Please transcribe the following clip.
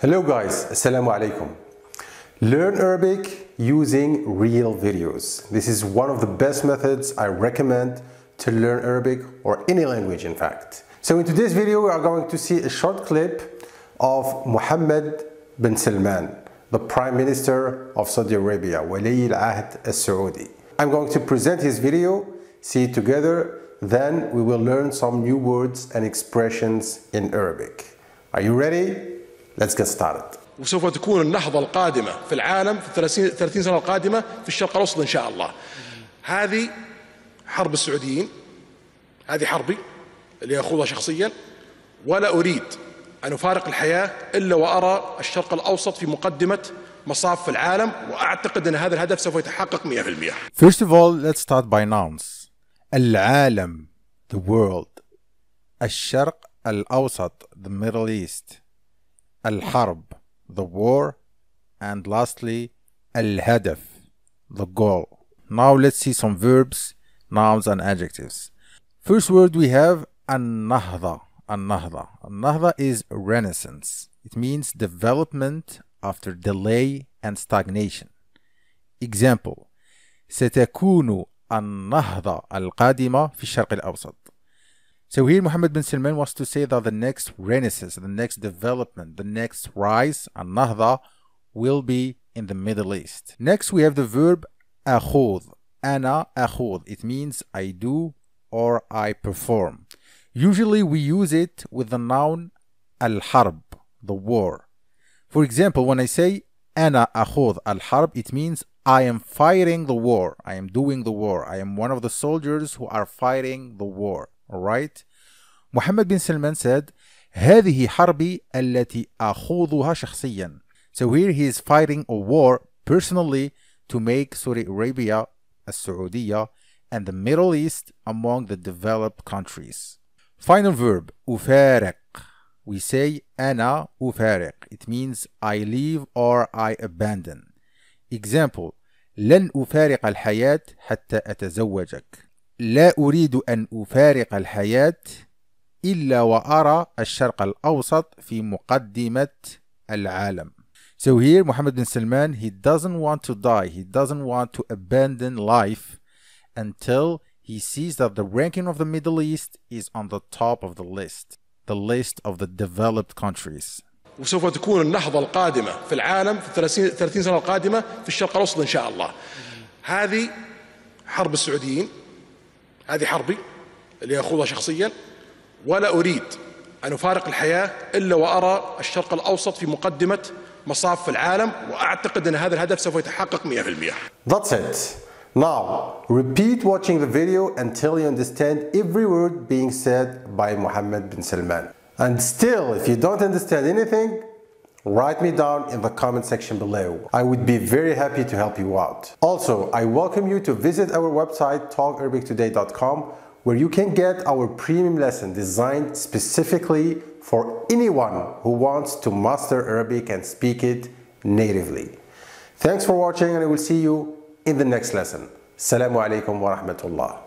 Hello guys, Assalamu alaikum. Learn Arabic using real videos. This is one of the best methods I recommend to learn Arabic or any language in fact. So in today's video we are going to see a short clip of Mohammed bin Salman, the Prime Minister of Saudi Arabia, Wali al-Ahd al-Saudi. I'm going to present his video, see it together, then we will learn some new words and expressions in Arabic. Are you ready? Let's get started. وسوف تكون النهضة القادمة في العالم في الثلاثين 30 سنة القادمة في الشرق الأوسط إن شاء الله هذه حرب السعوديين هذه حربي اللي أخوضها شخصيا ولا أريد أن أفارق الحياة إلا وأرى الشرق الأوسط في مقدمة مصاف في العالم وأعتقد أن هذا الهدف سوف يتحقق 100% First of all let's start by nouns العالم the world الشرق الأوسط the Middle East الحرب the war and lastly الهدف the goal now let's see some verbs nouns and adjectives first word we have النهضة النهضة النهضة is renaissance it means development after delay and stagnation example ستكون النهضة القادمة في الشرق الأوسط so here Mohammed bin Salman wants to say that the next renaissance, the next development, the next rise, and nahda will be in the Middle East. Next we have the verb أخوض "Ana أخوض It means I do or I perform. Usually we use it with the noun al-harb, the war. For example, when I say "ana اخوض أخوض al-harb, it means I am fighting the war. I am doing the war. I am one of the soldiers who are fighting the war. Right, Mohammed bin Salman said, هذه حربي التي أخوضها شخصيا. So here he is fighting a war personally to make Saudi Arabia, Al-Saudiya, and the Middle East among the developed countries. Final verb, أفارق. We say أنا أفارق. It means I leave or I abandon. Example, لن أفارق الحياة حتى أتزوجك. لا أريد أن أفارق الحياة إلا وأرى الشرق الأوسط في مقدمة العالم. So here Muhammad bin Salman he doesn't want to die, he doesn't want to abandon life until he sees that the ranking of the Middle East is on the top of the list, the list of the developed countries. وسوف تكون النهضة القادمة في العالم في 30 سنة القادمة في الشرق الأوسط إن شاء الله. هذه حرب السعوديين هذه حربي اللي أخوضها شخصيا ولا أريد أن أفارق الحياة إلا وأرى الشرق الأوسط في مقدمة مصاف في العالم وأعتقد أن هذا الهدف سوف يتحقق 100% That's it. Now, repeat watching the video until you understand every word being said by Mohammed bin Salman. And still, if you don't understand anything, Write me down in the comment section below. I would be very happy to help you out. Also, I welcome you to visit our website talkarabictoday.com where you can get our premium lesson designed specifically for anyone who wants to master Arabic and speak it natively. Thanks for watching and I will see you in the next lesson. Assalamu alaikum wa rahmatullah.